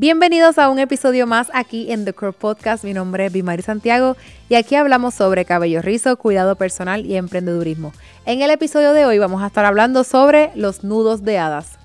Bienvenidos a un episodio más aquí en The Curve Podcast. Mi nombre es Bimari Santiago y aquí hablamos sobre cabello rizo, cuidado personal y emprendedurismo. En el episodio de hoy vamos a estar hablando sobre los nudos de hadas.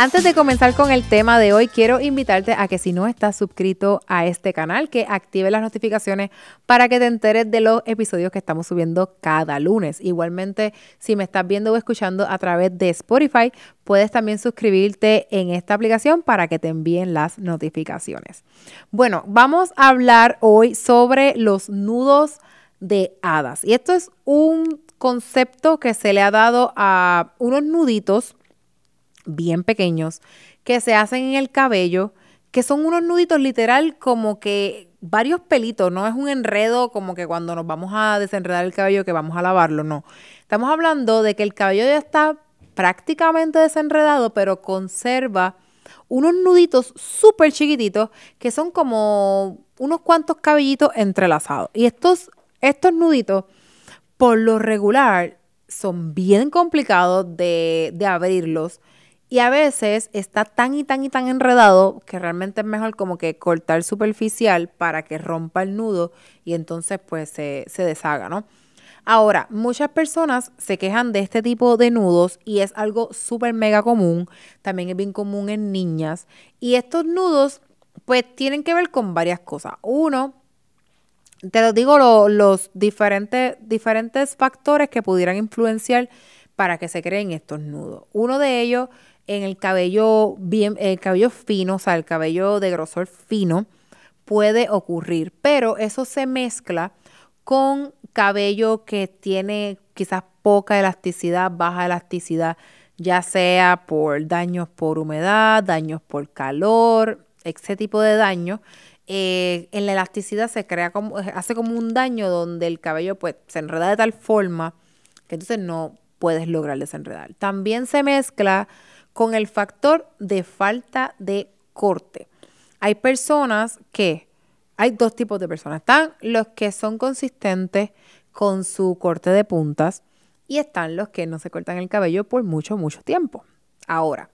Antes de comenzar con el tema de hoy, quiero invitarte a que si no estás suscrito a este canal, que active las notificaciones para que te enteres de los episodios que estamos subiendo cada lunes. Igualmente, si me estás viendo o escuchando a través de Spotify, puedes también suscribirte en esta aplicación para que te envíen las notificaciones. Bueno, vamos a hablar hoy sobre los nudos de hadas. Y esto es un concepto que se le ha dado a unos nuditos bien pequeños que se hacen en el cabello, que son unos nuditos literal como que varios pelitos, no es un enredo como que cuando nos vamos a desenredar el cabello que vamos a lavarlo, no. Estamos hablando de que el cabello ya está prácticamente desenredado, pero conserva unos nuditos súper chiquititos que son como unos cuantos cabellitos entrelazados. Y estos, estos nuditos, por lo regular, son bien complicados de, de abrirlos y a veces está tan y tan y tan enredado que realmente es mejor como que cortar superficial para que rompa el nudo y entonces pues se, se deshaga, ¿no? Ahora, muchas personas se quejan de este tipo de nudos y es algo súper mega común. También es bien común en niñas. Y estos nudos, pues, tienen que ver con varias cosas. Uno, te lo digo, los diferentes, diferentes factores que pudieran influenciar para que se creen estos nudos. Uno de ellos en el cabello bien, eh, cabello fino, o sea, el cabello de grosor fino, puede ocurrir, pero eso se mezcla con cabello que tiene quizás poca elasticidad, baja elasticidad, ya sea por daños por humedad, daños por calor, ese tipo de daño. Eh, en la elasticidad se crea como, eh, hace como un daño donde el cabello pues se enreda de tal forma que entonces no puedes lograr desenredar. También se mezcla con el factor de falta de corte. Hay personas que, hay dos tipos de personas. Están los que son consistentes con su corte de puntas y están los que no se cortan el cabello por mucho, mucho tiempo. Ahora,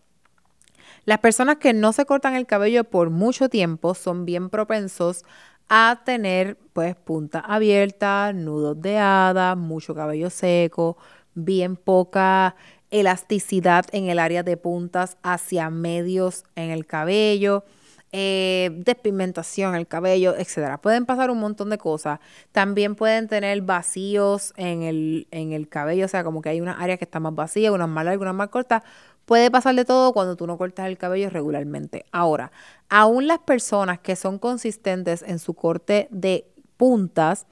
las personas que no se cortan el cabello por mucho tiempo son bien propensos a tener pues punta abierta, nudos de hada, mucho cabello seco, bien poca elasticidad en el área de puntas hacia medios en el cabello, eh, despigmentación en el cabello, etc. Pueden pasar un montón de cosas. También pueden tener vacíos en el, en el cabello, o sea, como que hay unas áreas que están más vacías, unas más largas, unas más cortas. Puede pasar de todo cuando tú no cortas el cabello regularmente. Ahora, aún las personas que son consistentes en su corte de puntas,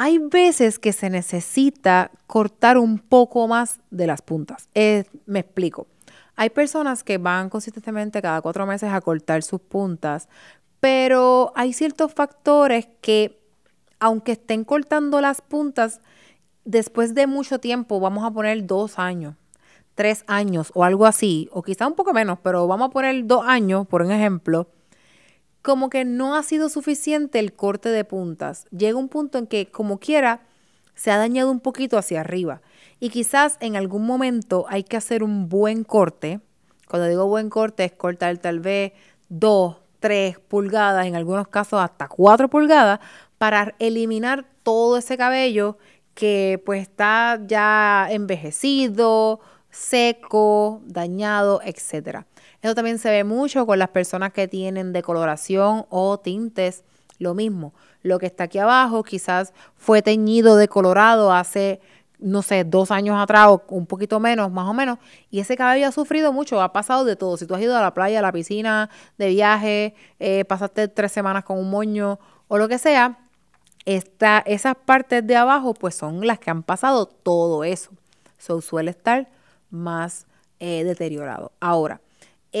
hay veces que se necesita cortar un poco más de las puntas. me explico. Hay personas que van consistentemente cada cuatro meses a cortar sus puntas, pero hay ciertos factores que, aunque estén cortando las puntas, después de mucho tiempo, vamos a poner dos años, tres años o algo así, o quizá un poco menos, pero vamos a poner dos años, por un ejemplo, como que no ha sido suficiente el corte de puntas. Llega un punto en que, como quiera, se ha dañado un poquito hacia arriba. Y quizás en algún momento hay que hacer un buen corte. Cuando digo buen corte es cortar tal vez dos, tres pulgadas, en algunos casos hasta cuatro pulgadas, para eliminar todo ese cabello que pues está ya envejecido, seco, dañado, etcétera. Eso también se ve mucho con las personas que tienen decoloración o tintes. Lo mismo, lo que está aquí abajo quizás fue teñido decolorado hace, no sé, dos años atrás o un poquito menos, más o menos. Y ese cabello ha sufrido mucho, ha pasado de todo. Si tú has ido a la playa, a la piscina, de viaje, eh, pasaste tres semanas con un moño o lo que sea, esas partes de abajo pues son las que han pasado todo eso. So, suele estar más eh, deteriorado. Ahora,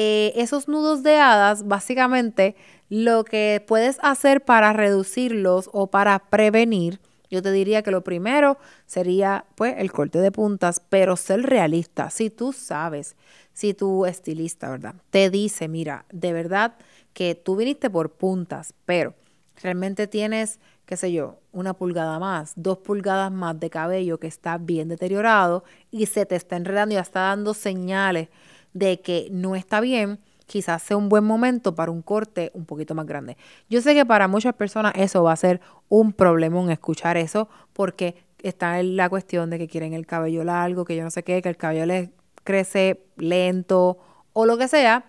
eh, esos nudos de hadas, básicamente, lo que puedes hacer para reducirlos o para prevenir, yo te diría que lo primero sería pues el corte de puntas, pero ser realista. Si tú sabes, si tu estilista, ¿verdad? Te dice, mira, de verdad que tú viniste por puntas, pero realmente tienes, qué sé yo, una pulgada más, dos pulgadas más de cabello que está bien deteriorado y se te está enredando y ya está dando señales de que no está bien, quizás sea un buen momento para un corte un poquito más grande. Yo sé que para muchas personas eso va a ser un problema en escuchar eso porque está la cuestión de que quieren el cabello largo, que yo no sé qué, que el cabello les crece lento o lo que sea,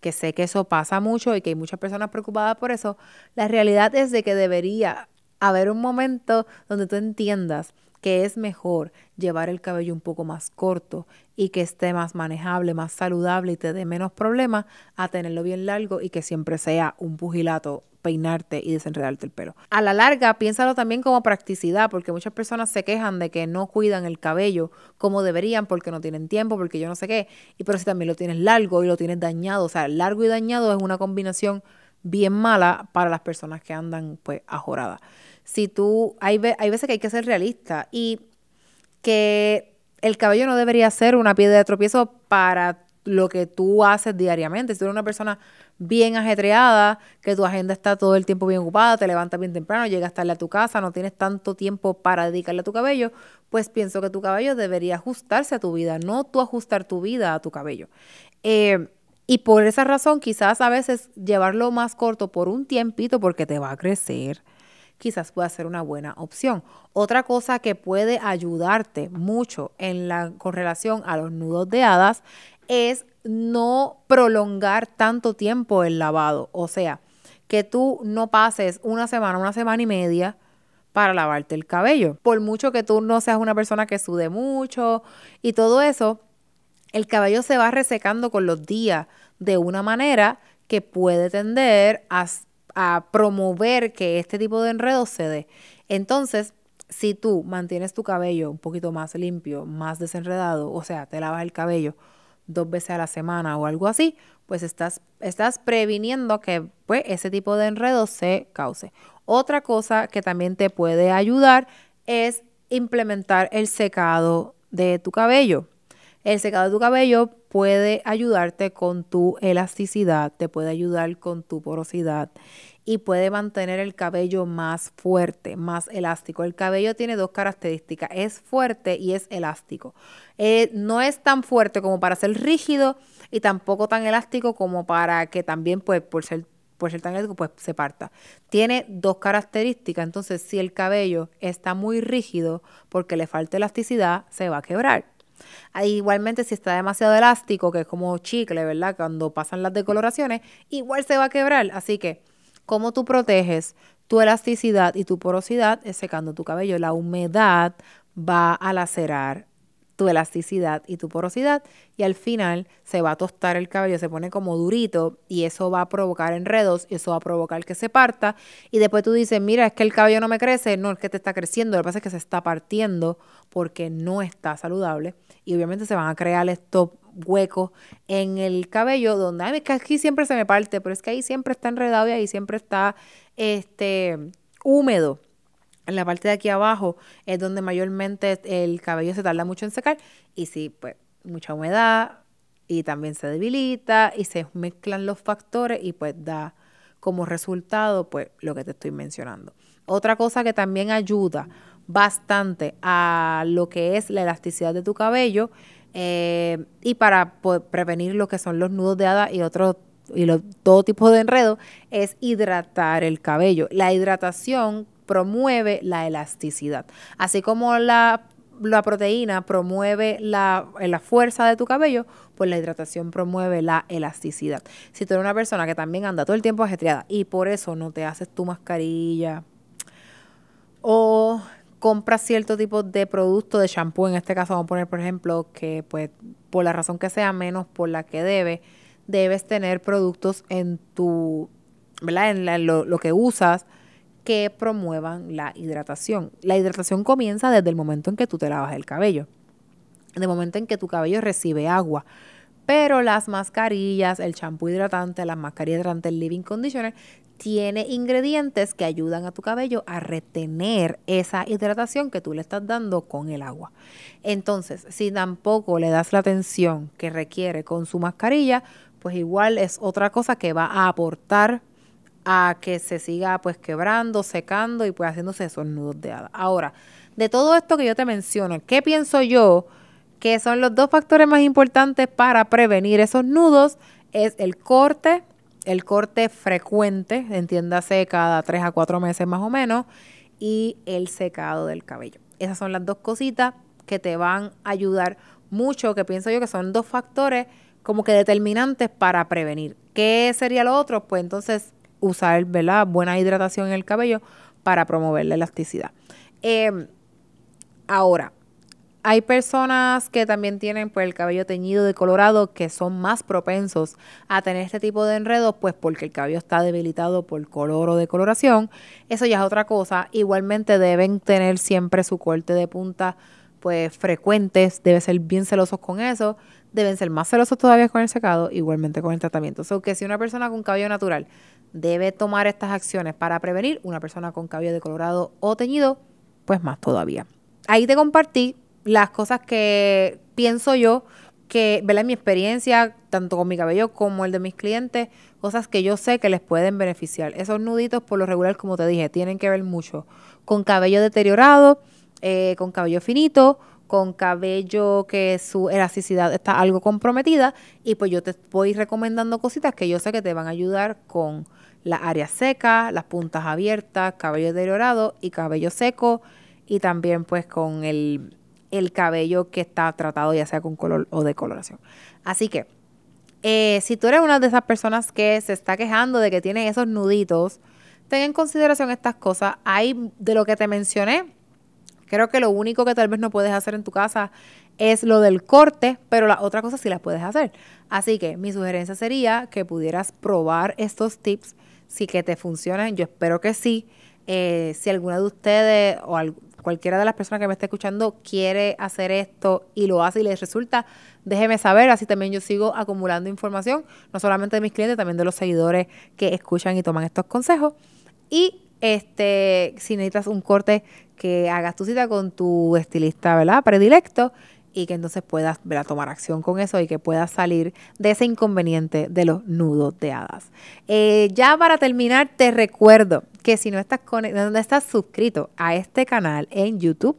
que sé que eso pasa mucho y que hay muchas personas preocupadas por eso. La realidad es de que debería haber un momento donde tú entiendas que es mejor llevar el cabello un poco más corto y que esté más manejable, más saludable y te dé menos problemas a tenerlo bien largo y que siempre sea un pugilato peinarte y desenredarte el pelo. A la larga, piénsalo también como practicidad, porque muchas personas se quejan de que no cuidan el cabello como deberían porque no tienen tiempo, porque yo no sé qué, y pero si también lo tienes largo y lo tienes dañado, o sea, largo y dañado es una combinación bien mala para las personas que andan pues ajoradas si tú, hay, hay veces que hay que ser realista y que el cabello no debería ser una piedra de tropiezo para lo que tú haces diariamente. Si tú eres una persona bien ajetreada, que tu agenda está todo el tiempo bien ocupada, te levantas bien temprano, llegas tarde a tu casa, no tienes tanto tiempo para dedicarle a tu cabello, pues pienso que tu cabello debería ajustarse a tu vida, no tú ajustar tu vida a tu cabello. Eh, y por esa razón, quizás a veces llevarlo más corto por un tiempito porque te va a crecer quizás pueda ser una buena opción. Otra cosa que puede ayudarte mucho en la, con relación a los nudos de hadas es no prolongar tanto tiempo el lavado. O sea, que tú no pases una semana, una semana y media para lavarte el cabello. Por mucho que tú no seas una persona que sude mucho y todo eso, el cabello se va resecando con los días de una manera que puede tender a a promover que este tipo de enredo se dé. Entonces, si tú mantienes tu cabello un poquito más limpio, más desenredado, o sea, te lavas el cabello dos veces a la semana o algo así, pues estás, estás previniendo que pues, ese tipo de enredo se cause. Otra cosa que también te puede ayudar es implementar el secado de tu cabello. El secado de tu cabello puede ayudarte con tu elasticidad, te puede ayudar con tu porosidad y puede mantener el cabello más fuerte, más elástico. El cabello tiene dos características, es fuerte y es elástico. Eh, no es tan fuerte como para ser rígido y tampoco tan elástico como para que también, pues, por ser por ser tan elástico, pues se parta. Tiene dos características. Entonces, si el cabello está muy rígido porque le falta elasticidad, se va a quebrar. Igualmente, si está demasiado elástico, que es como chicle, ¿verdad? Cuando pasan las decoloraciones, igual se va a quebrar. Así que, ¿cómo tú proteges tu elasticidad y tu porosidad? Es secando tu cabello. La humedad va a lacerar tu elasticidad y tu porosidad y al final se va a tostar el cabello, se pone como durito y eso va a provocar enredos y eso va a provocar que se parta y después tú dices, mira, es que el cabello no me crece, no, es que te está creciendo, lo que pasa es que se está partiendo porque no está saludable y obviamente se van a crear estos huecos en el cabello donde, ay, es que aquí siempre se me parte, pero es que ahí siempre está enredado y ahí siempre está este húmedo en la parte de aquí abajo es donde mayormente el cabello se tarda mucho en secar y sí, pues mucha humedad y también se debilita y se mezclan los factores y pues da como resultado pues lo que te estoy mencionando. Otra cosa que también ayuda bastante a lo que es la elasticidad de tu cabello eh, y para prevenir lo que son los nudos de hada y otros y todo tipo de enredo es hidratar el cabello. La hidratación promueve la elasticidad. Así como la, proteína promueve la, fuerza de tu cabello, pues la hidratación promueve la elasticidad. Si tú eres una persona que también anda todo el tiempo ajetreada y por eso no te haces tu mascarilla o compras cierto tipo de producto de shampoo, en este caso vamos a poner por ejemplo que pues por la razón que sea menos por la que debe, debes tener productos en tu, ¿verdad? En lo que usas que promuevan la hidratación. La hidratación comienza desde el momento en que tú te lavas el cabello, desde el momento en que tu cabello recibe agua. Pero las mascarillas, el champú hidratante, las mascarillas hidratantes, el living conditioner, tiene ingredientes que ayudan a tu cabello a retener esa hidratación que tú le estás dando con el agua. Entonces, si tampoco le das la atención que requiere con su mascarilla, pues igual es otra cosa que va a aportar a que se siga pues quebrando, secando y pues haciéndose esos nudos de hada. Ahora, de todo esto que yo te menciono, ¿qué pienso yo que son los dos factores más importantes para prevenir esos nudos? Es el corte, el corte frecuente, entiéndase cada tres a cuatro meses más o menos, y el secado del cabello. Esas son las dos cositas que te van a ayudar mucho, que pienso yo que son dos factores como que determinantes para prevenir. ¿Qué sería lo otro? Pues entonces usar, ¿verdad? Buena hidratación en el cabello para promover la elasticidad. Em, ahora, hay personas que también tienen pues, el cabello teñido de colorado que son más propensos a tener este tipo de enredos, pues porque el cabello está debilitado por color o decoloración. Eso ya es otra cosa. Igualmente deben tener siempre su corte de punta pues frecuentes, deben ser bien celosos con eso, deben ser más celosos todavía con el secado, igualmente con el tratamiento. O que si una persona con cabello natural debe tomar estas acciones para prevenir una persona con cabello decolorado o teñido, pues más todavía. Ahí te compartí las cosas que pienso yo que, ¿verdad? Mi experiencia, tanto con mi cabello como el de mis clientes, cosas que yo sé que les pueden beneficiar. Esos nuditos, por lo regular, como te dije, tienen que ver mucho con cabello deteriorado, eh, con cabello finito, con cabello que su elasticidad está algo comprometida y pues yo te voy recomendando cositas que yo sé que te van a ayudar con la área seca, las puntas abiertas, cabello deteriorado y cabello seco y también pues con el, cabello que está tratado ya sea con color o decoloración. Así que eh, si tú eres una de esas personas que se está quejando de que tiene esos nuditos, ten en consideración estas cosas. Hay de lo que te mencioné, Creo que lo único que tal vez no puedes hacer en tu casa es lo del corte, pero la otra cosa sí las puedes hacer. Así que mi sugerencia sería que pudieras probar estos tips, si que te funcionan, yo espero que sí. Eh, si alguna de ustedes o cualquiera de las personas que me esté escuchando quiere hacer esto y lo hace y les resulta, déjeme saber, así también yo sigo acumulando información, no solamente de mis clientes, también de los seguidores que escuchan y toman estos consejos. Y este, si necesitas un corte que hagas tu cita con tu estilista, ¿verdad? Predilecto y que entonces puedas ¿verdad? tomar acción con eso y que puedas salir de ese inconveniente de los nudos de hadas. Eh, ya para terminar, te recuerdo que si no estás, conectado no estás suscrito a este canal en YouTube,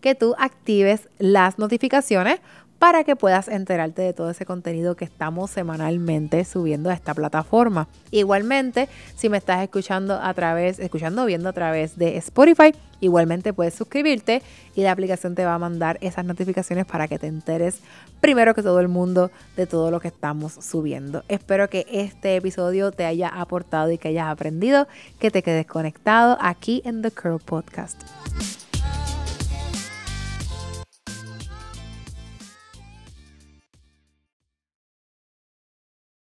que tú actives las notificaciones para que puedas enterarte de todo ese contenido que estamos semanalmente subiendo a esta plataforma. Igualmente, si me estás escuchando a través, escuchando o viendo a través de Spotify, igualmente puedes suscribirte y la aplicación te va a mandar esas notificaciones para que te enteres primero que todo el mundo de todo lo que estamos subiendo. Espero que este episodio te haya aportado y que hayas aprendido, que te quedes conectado aquí en The Curl Podcast.